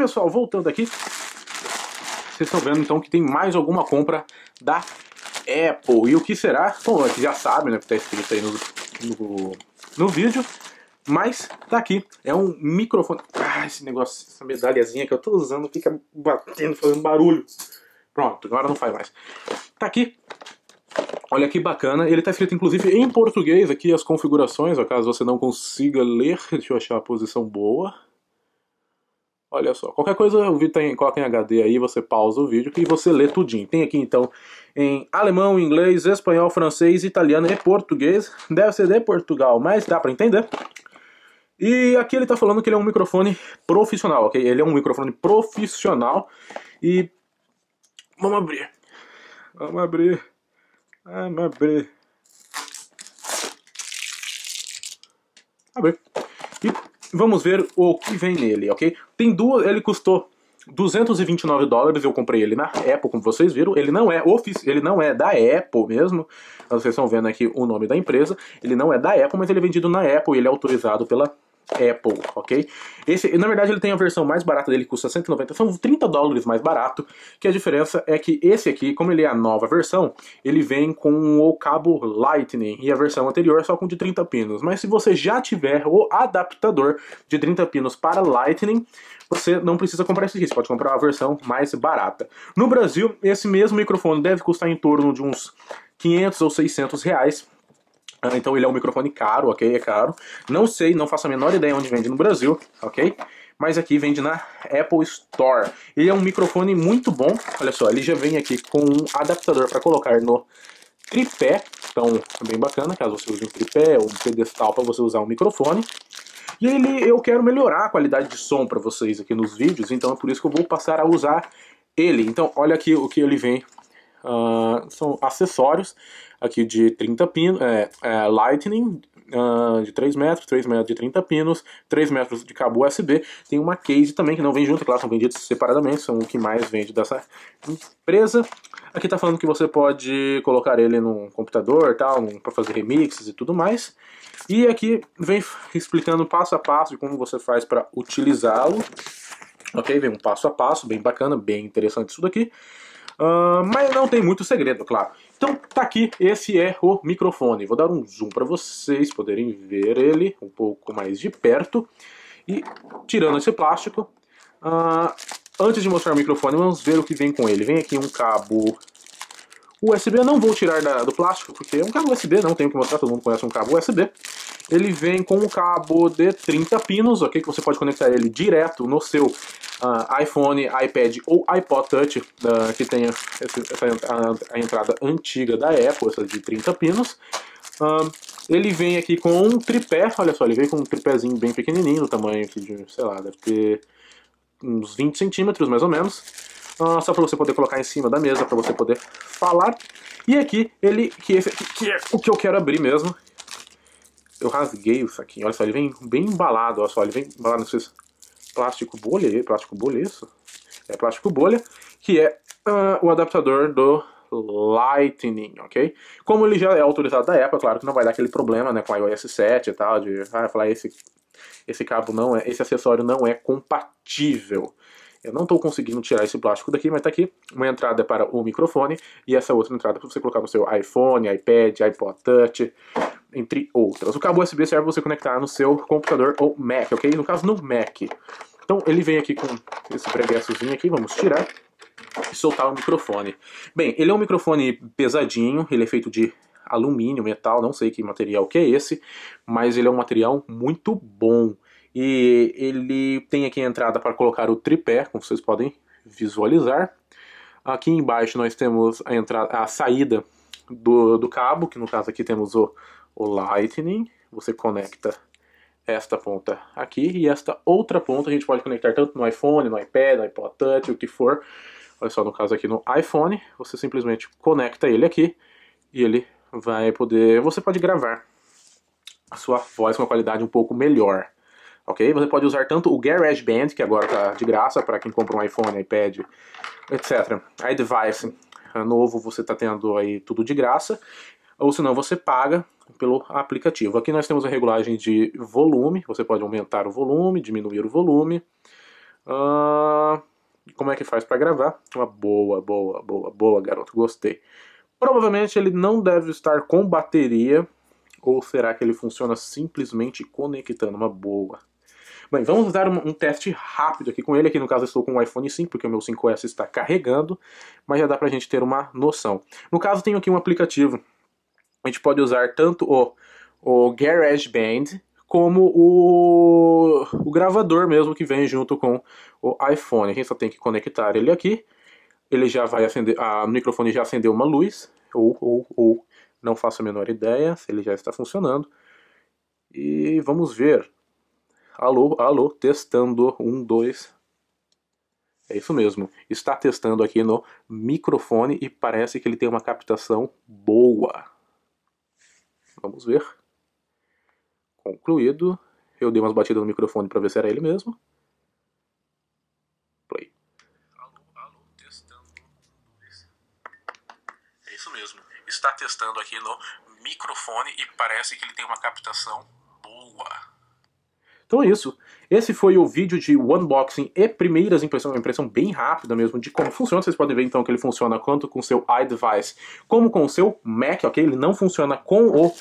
pessoal, voltando aqui, vocês estão vendo então que tem mais alguma compra da Apple. E o que será? Bom, vocês já sabe, né, que está escrito aí no, no, no, vídeo. Mas tá aqui, é um microfone. Ah, esse negócio, essa medalhazinha que eu estou usando fica batendo, fazendo barulho. Pronto, agora não faz mais. Tá aqui. Olha que bacana, ele está escrito inclusive em português aqui as configurações, ó, caso você não consiga ler, deixa eu achar a posição boa. Olha só, qualquer coisa o vídeo tem, tá coloca em HD aí, você pausa o vídeo que você lê tudinho. Tem aqui então em alemão, inglês, espanhol, francês, italiano e português. Deve ser de Portugal, mas dá para entender. E aqui ele está falando que ele é um microfone profissional, ok? Ele é um microfone profissional e... Vamos abrir. Vamos abrir. Vamos abrir. Abrir. E Vamos ver o que vem nele, ok? Tem duas, ele custou 229 dólares, eu comprei ele na Apple, como vocês viram. Ele não é ele não é da Apple mesmo. Vocês estão vendo aqui o nome da empresa. Ele não é da Apple, mas ele é vendido na Apple e ele é autorizado pela Apple, ok? Esse, na verdade, ele tem a versão mais barata dele, custa 190, são 30 dólares mais barato, que a diferença é que esse aqui, como ele é a nova versão, ele vem com o cabo Lightning, e a versão anterior é só com de 30 pinos. Mas se você já tiver o adaptador de 30 pinos para Lightning, você não precisa comprar esse aqui, você pode comprar a versão mais barata. No Brasil, esse mesmo microfone deve custar em torno de uns 500 ou 600 reais, ah, então ele é um microfone caro, ok? É caro. Não sei, não faço a menor ideia onde vende no Brasil, ok? Mas aqui vende na Apple Store. Ele é um microfone muito bom. Olha só, ele já vem aqui com um adaptador para colocar no tripé. Então é bem bacana, caso você use um tripé ou um pedestal para você usar um microfone. E ele, eu quero melhorar a qualidade de som para vocês aqui nos vídeos, então é por isso que eu vou passar a usar ele. Então olha aqui o que ele vem uh, são acessórios aqui de 30 pinos, é, é, Lightning uh, de 3 metros, 3 metros de 30 pinos, 3 metros de cabo USB. Tem uma case também que não vem junto, claro, são vendidos separadamente, são o que mais vende dessa empresa. Aqui está falando que você pode colocar ele num computador tal, para fazer remixes e tudo mais. E aqui vem explicando passo a passo de como você faz para utilizá-lo. Ok, vem um passo a passo, bem bacana, bem interessante isso daqui mas não tem muito segredo, claro. Então tá aqui, esse é o microfone. Vou dar um zoom para vocês poderem ver ele um pouco mais de perto. E tirando esse plástico, uh, antes de mostrar o microfone, vamos ver o que vem com ele. Vem aqui um cabo USB, eu não vou tirar da, do plástico, porque é um cabo USB, não tenho que mostrar, todo mundo conhece um cabo USB ele vem com um cabo de 30 pinos, ok? Que você pode conectar ele direto no seu uh, iPhone, iPad ou iPod Touch, uh, que tem essa, a, a, entrada antiga da Apple, essa de 30 pinos. Uh, ele vem aqui com um tripé, olha só, ele vem com um tripézinho bem pequenininho, do tamanho aqui de, sei lá, deve ter uns 20 centímetros mais ou menos. Uh, só para você poder colocar em cima da mesa, para você poder falar. E aqui ele, que, que é o que eu quero abrir mesmo, eu rasguei o saquinho. Olha só, ele vem bem embalado. Olha só, ele vem embalado nesses plástico bolha. Plástico bolha, isso? É plástico bolha, que é uh, o adaptador do Lightning, ok? Como ele já é autorizado da Apple, é claro que não vai dar aquele problema né, com iOS 7 e tal, de ah, falar esse, esse cabo não é, esse acessório não é compatível. Eu não estou conseguindo tirar esse plástico daqui, mas está aqui. Uma entrada é para o microfone e essa outra entrada é para você colocar no seu iPhone, iPad, iPod Touch, entre outras. O cabo USB serve para você conectar no seu computador ou Mac, ok? No caso, no Mac. Então, ele vem aqui com esse bregueçozinho aqui, vamos tirar e soltar o microfone. Bem, ele é um microfone pesadinho, ele é feito de alumínio, metal, não sei que material que é esse, mas ele é um material muito bom. E ele tem aqui a entrada para colocar o tripé, como vocês podem visualizar. Aqui embaixo nós temos a, entrada, a saída do, do cabo, que no caso aqui temos o o Lightning, você conecta esta ponta aqui e esta outra ponta a gente pode conectar tanto no iPhone, no iPad, no iPod Touch, o que for. Olha só, no caso aqui no iPhone, você simplesmente conecta ele aqui e ele vai poder... Você pode gravar a sua voz com uma qualidade um pouco melhor, ok? Você pode usar tanto o GarageBand, que agora está de graça para quem compra um iPhone, iPad, etc. iDevice, é novo, você está tendo aí tudo de graça. Ou se não, você paga pelo aplicativo. Aqui nós temos a regulagem de volume, você pode aumentar o volume, diminuir o volume. Ah, como é que faz para gravar? Uma boa, boa, boa, boa, garoto, gostei. Provavelmente ele não deve estar com bateria, ou será que ele funciona simplesmente conectando? Uma boa. Bem, vamos dar um, um, teste rápido aqui com ele. Aqui no caso eu estou com o iPhone 5, porque o meu 5S está carregando, mas já dá para a gente ter uma noção. No caso, tenho aqui um aplicativo a gente pode usar tanto o, o GarageBand como o, o gravador mesmo que vem junto com o iPhone. A gente só tem que conectar ele aqui. Ele já vai acender, a, o microfone já acendeu uma luz, ou, ou, ou, não faço a menor ideia se ele já está funcionando. E vamos ver. Alô, alô, testando, um, dois... É isso mesmo, está testando aqui no microfone e parece que ele tem uma captação boa. Vamos ver. Concluído. Eu dei umas batidas no microfone para ver se era ele mesmo. Play. Alô, alô, testando. É isso mesmo. Está testando aqui no microfone e parece que ele tem uma captação boa. Então é isso. Esse foi o vídeo de unboxing e primeiras impressões, uma impressão bem rápida mesmo de como funciona. Vocês podem ver então que ele funciona tanto com o seu iDevice como com o seu Mac, ok? Ele não funciona com o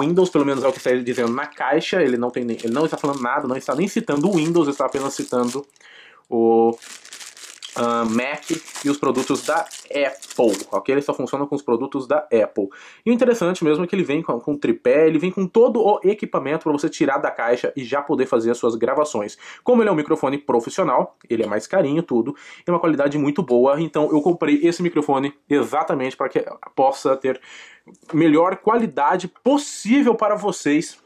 Windows, pelo menos é o que está dizendo na caixa. Ele não, tem, ele não está falando nada, não está nem citando o Windows, está apenas citando o uh, Mac e os produtos da Apple, ok? Ele só funciona com os produtos da Apple. E o interessante mesmo é que ele vem com, com tripé, ele vem com todo o equipamento para você tirar da caixa e já poder fazer as suas gravações. Como ele é um microfone profissional, ele é mais carinho tudo, e uma qualidade muito boa, então eu comprei esse microfone exatamente para que possa ter melhor qualidade possível para vocês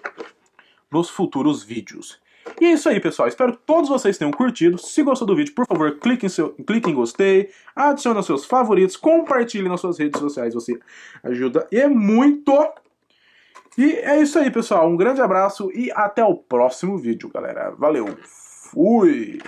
nos futuros vídeos. E é isso aí, pessoal. Espero que todos vocês tenham curtido. Se gostou do vídeo, por favor, clique em, seu, clique em gostei, adicione aos seus favoritos, compartilhe nas suas redes sociais, você ajuda e muito. E é isso aí, pessoal. Um grande abraço e até o próximo vídeo, galera. Valeu. Fui.